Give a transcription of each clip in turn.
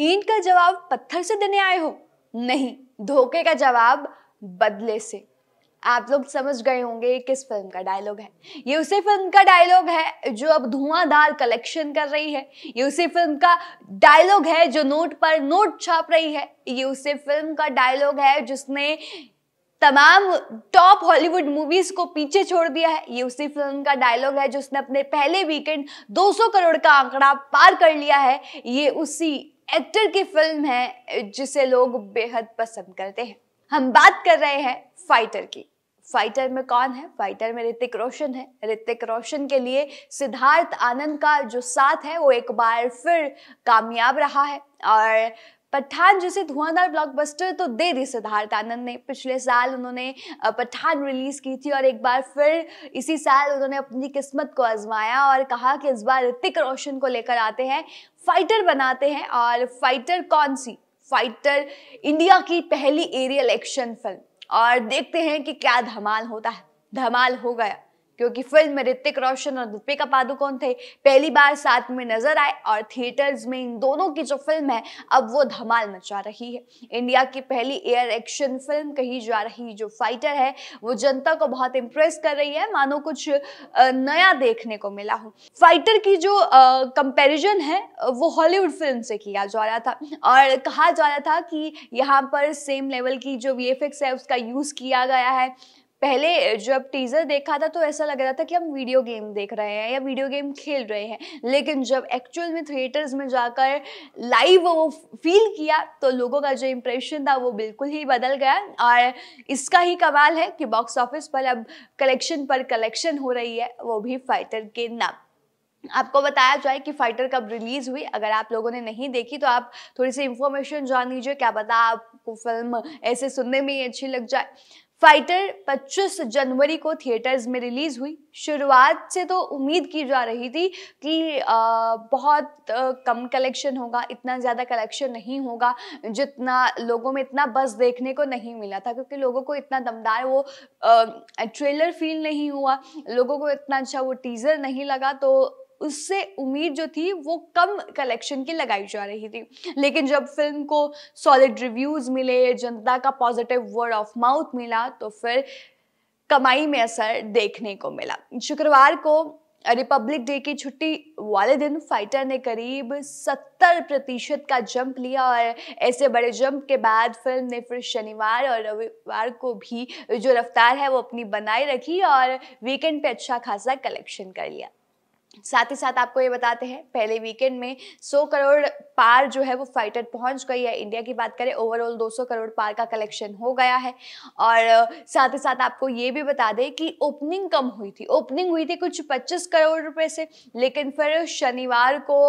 ईंट का जवाब पत्थर से देने आए हो नहीं धोखे का जवाब बदले से आप लोग समझ गए होंगे किस फिल्म का डायलॉग है ये उसी फिल्म का डायलॉग है जो अब धुआंधार कलेक्शन कर रही है ये उसी फिल्म का डायलॉग है जो नोट पर नोट छाप रही है ये उसी फिल्म का डायलॉग है जिसने तमाम टॉप हॉलीवुड मूवीज को पीछे छोड़ दिया है ये उसी फिल्म का डायलॉग है जिसने अपने पहले वीकेंड 200 करोड़ का आंकड़ा पार कर लिया है ये उसी एक्टर की फिल्म है जिसे लोग बेहद पसंद करते हैं हम बात कर रहे हैं फाइटर की फाइटर में कौन है फाइटर में ऋतिक रोशन है ऋतिक रोशन के लिए सिद्धार्थ आनंद का जो साथ है वो एक बार फिर कामयाब रहा है और पठान जैसे धुआंधार ब्लॉकबस्टर तो दे दी सिद्धार्थ आनंद ने पिछले साल उन्होंने पठान रिलीज की थी और एक बार फिर इसी साल उन्होंने अपनी किस्मत को आजमाया और कहा कि इस बार ऋतिक रोशन को लेकर आते हैं फाइटर बनाते हैं और फाइटर कौन सी फाइटर इंडिया की पहली एरियल एक्शन फिल्म और देखते हैं कि क्या धमाल होता है धमाल हो गया क्योंकि फिल्म में ऋतिक रोशन और दीपिका पादुकोण थे पहली बार साथ में नजर आए और थिएटर्स में इन दोनों की जो फिल्म है अब वो धमाल मचा रही है इंडिया की पहली एयर एक्शन फिल्म कही जा रही जो फाइटर है वो जनता को बहुत इम्प्रेस कर रही है मानो कुछ नया देखने को मिला हो फाइटर की जो कंपेरिजन है वो हॉलीवुड फिल्म से किया जा रहा था और कहा जा रहा था कि यहाँ पर सेम लेवल की जो वी है उसका यूज़ किया गया है पहले जब टीज़र देखा था तो ऐसा लग रहा था कि हम वीडियो गेम देख रहे हैं या वीडियो गेम खेल रहे हैं लेकिन जब एक्चुअल में थिएटर्स में जाकर लाइव वो फील किया तो लोगों का जो इम्प्रेशन था वो बिल्कुल ही बदल गया और इसका ही कमाल है कि बॉक्स ऑफिस पर अब कलेक्शन पर कलेक्शन हो रही है वो भी फाइटर के नाम आपको बताया जाए कि फाइटर कब रिलीज हुई अगर आप लोगों ने नहीं देखी तो आप थोड़ी सी इंफॉर्मेशन जान लीजिए क्या पता आपको फिल्म ऐसे सुनने में ही अच्छी लग जाए फाइटर 25 जनवरी को थिएटर्स में रिलीज़ हुई शुरुआत से तो उम्मीद की जा रही थी कि बहुत कम कलेक्शन होगा इतना ज़्यादा कलेक्शन नहीं होगा जितना लोगों में इतना बस देखने को नहीं मिला था क्योंकि लोगों को इतना दमदार वो ट्रेलर फील नहीं हुआ लोगों को इतना अच्छा वो टीज़र नहीं लगा तो उससे उम्मीद जो थी वो कम कलेक्शन की लगाई जा रही थी लेकिन जब फिल्म को सॉलिड रिव्यूज़ मिले जनता का पॉजिटिव वर्ड ऑफ माउथ मिला तो फिर कमाई में असर देखने को मिला शुक्रवार को रिपब्लिक डे की छुट्टी वाले दिन फाइटर ने करीब 70 प्रतिशत का जंप लिया और ऐसे बड़े जंप के बाद फिल्म ने फिर शनिवार और रविवार को भी जो रफ्तार है वो अपनी बनाए रखी और वीकेंड पे अच्छा खासा कलेक्शन कर लिया साथ ही साथ आपको ये बताते हैं पहले वीकेंड में 100 करोड़ पार जो है वो फाइटर पहुंच गई है इंडिया की बात करें ओवरऑल 200 करोड़ पार का कलेक्शन हो गया है और साथ ही साथ आपको ये भी बता दें कि ओपनिंग कम हुई थी ओपनिंग हुई थी कुछ 25 करोड़ रुपए से लेकिन फिर शनिवार को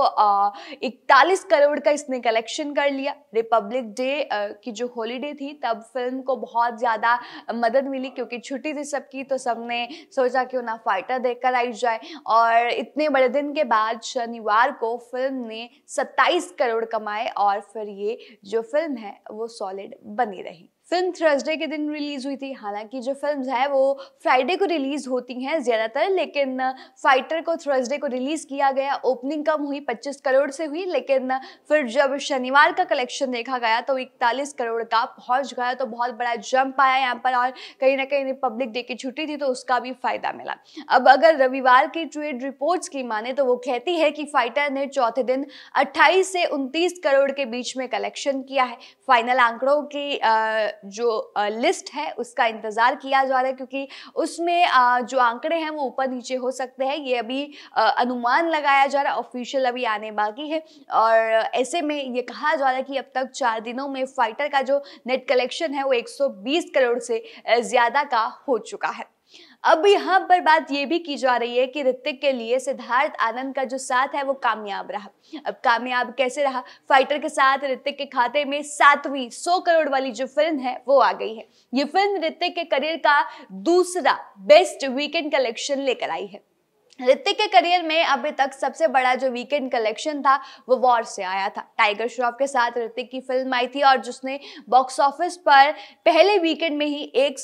इकतालीस करोड़ का इसने कलेक्शन कर लिया रिपब्लिक डे की जो हॉलीडे थी तब फिल्म को बहुत ज़्यादा मदद मिली क्योंकि छुट्टी थी सबकी तो सबने सोचा क्यों ना फाइटर देख कर आई जाए और इतने बड़े दिन के बाद शनिवार को फिल्म ने 27 करोड़ कमाए और फिर ये जो फिल्म है वो सॉलिड बनी रही फिल्म थर्सडे के दिन रिलीज़ हुई थी हालांकि जो फिल्म्स हैं वो फ्राइडे को रिलीज़ होती हैं ज़्यादातर लेकिन फाइटर को थर्सडे को रिलीज़ किया गया ओपनिंग कम हुई 25 करोड़ से हुई लेकिन फिर जब शनिवार का कलेक्शन देखा गया तो 41 करोड़ का पहुंच गया तो बहुत बड़ा जंप आया यहाँ पर और कहीं ना कहीं रिपब्लिक डे की छुट्टी थी तो उसका भी फ़ायदा मिला अब अगर रविवार की ट्रेड रिपोर्ट्स की माने तो वो कहती है कि फाइटर ने चौथे दिन अट्ठाईस से उनतीस करोड़ के बीच में कलेक्शन किया है फाइनल आंकड़ों की जो लिस्ट है उसका इंतज़ार किया जा रहा है क्योंकि उसमें जो आंकड़े हैं वो ऊपर नीचे हो सकते हैं ये अभी अनुमान लगाया जा रहा है ऑफिशियल अभी आने बाकी है और ऐसे में ये कहा जा रहा है कि अब तक चार दिनों में फाइटर का जो नेट कलेक्शन है वो 120 करोड़ से ज़्यादा का हो चुका है अब यहाँ पर बात ये भी की जा रही है कि ऋतिक के लिए सिद्धार्थ आनंद का जो साथ है वो कामयाब रहा अब कामयाब कैसे रहा फाइटर के साथ ऋतिक के खाते में सातवीं सौ करोड़ वाली जो फिल्म है वो आ गई है ये फिल्म ऋतिक के करियर का दूसरा बेस्ट वीकेंड कलेक्शन लेकर आई है ऋतिक के करियर में अभी तक सबसे बड़ा जो वीकेंड कलेक्शन था वो वॉर से आया था टाइगर श्रॉफ के साथ ऋतिक की फिल्म आई थी और जिसने बॉक्स ऑफिस पर पहले वीकेंड में ही एक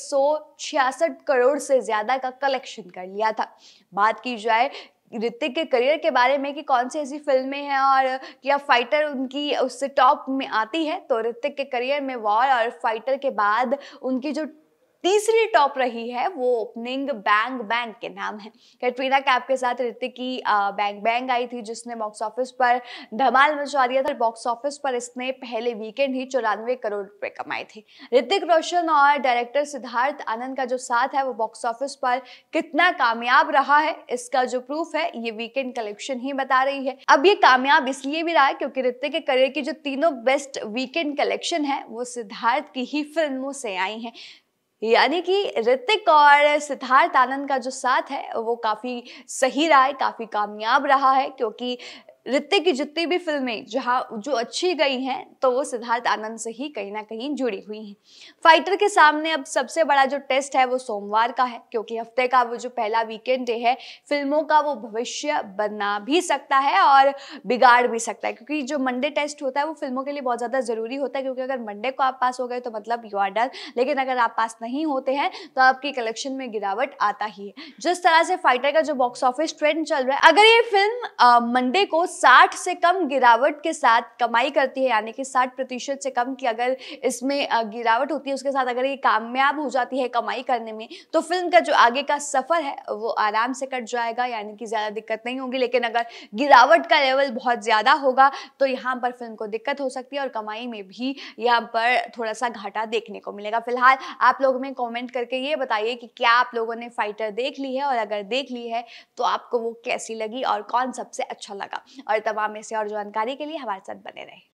करोड़ से ज़्यादा का कलेक्शन कर लिया था बात की जाए ऋतिक के करियर के बारे में कि कौन सी ऐसी फिल्में हैं और क्या फाइटर उनकी उससे टॉप में आती है तो ऋतिक के करियर में वॉर और फाइटर के बाद उनकी जो तीसरी टॉप रही है वो ओपनिंग बैंग बैंग के नाम है कैटरीना कैप के साथ ऋतिक की बैंग बैंग आई थी जिसने बॉक्स ऑफिस पर धमाल मचा दिया था बॉक्स ऑफिस पर इसने पहले वीकेंड ही चौरानवे करोड़ रुपए कमाए थे ऋतिक रोशन और डायरेक्टर सिद्धार्थ आनंद का जो साथ है वो बॉक्स ऑफिस पर कितना कामयाब रहा है इसका जो प्रूफ है ये वीकेंड कलेक्शन ही बता रही है अब ये कामयाब इसलिए भी रहा है क्योंकि ऋतिक के करियर की जो तीनों बेस्ट वीकेंड कलेक्शन है वो सिद्धार्थ की ही फिल्मों से आई है यानी कि ऋतिक और सिद्धार्थ आनंद का जो साथ है वो काफ़ी सही रहा है काफ़ी कामयाब रहा है क्योंकि ऋतिक की जितनी भी फिल्में जहाँ जो अच्छी गई हैं तो वो सिद्धार्थ आनंद से ही कहीं ना कहीं जुड़ी हुई हैं फाइटर के सामने अब सबसे बड़ा जो टेस्ट है वो सोमवार का है क्योंकि हफ्ते का वो जो पहला वीकेंड डे है फिल्मों का वो भविष्य बना भी सकता है और बिगाड़ भी सकता है क्योंकि जो मंडे टेस्ट होता है वो फिल्मों के लिए बहुत ज़्यादा ज़रूरी होता है क्योंकि अगर मंडे को आप पास हो गए तो मतलब यू आर डन लेकिन अगर आप पास नहीं होते हैं तो आपकी कलेक्शन में गिरावट आता ही है जिस तरह से फाइटर का जो बॉक्स ऑफिस ट्रेंड चल रहा है अगर ये फिल्म मंडे को 60 से कम गिरावट के साथ कमाई करती है यानी कि 60 प्रतिशत से कम की अगर इसमें गिरावट होती है उसके साथ अगर ये कामयाब हो जाती है कमाई करने में तो फिल्म का जो आगे का सफ़र है वो आराम से कट जाएगा यानी कि ज़्यादा दिक्कत नहीं होगी लेकिन अगर गिरावट का लेवल बहुत ज़्यादा होगा तो यहाँ पर फिल्म को दिक्कत हो सकती है और कमाई में भी यहाँ पर थोड़ा सा घाटा देखने को मिलेगा फिलहाल आप लोग में कॉमेंट करके ये बताइए कि क्या आप लोगों ने फाइटर देख ली है और अगर देख ली है तो आपको वो कैसी लगी और कौन सबसे अच्छा लगा और तमाम ऐसे और जानकारी के लिए हमारे साथ बने रहे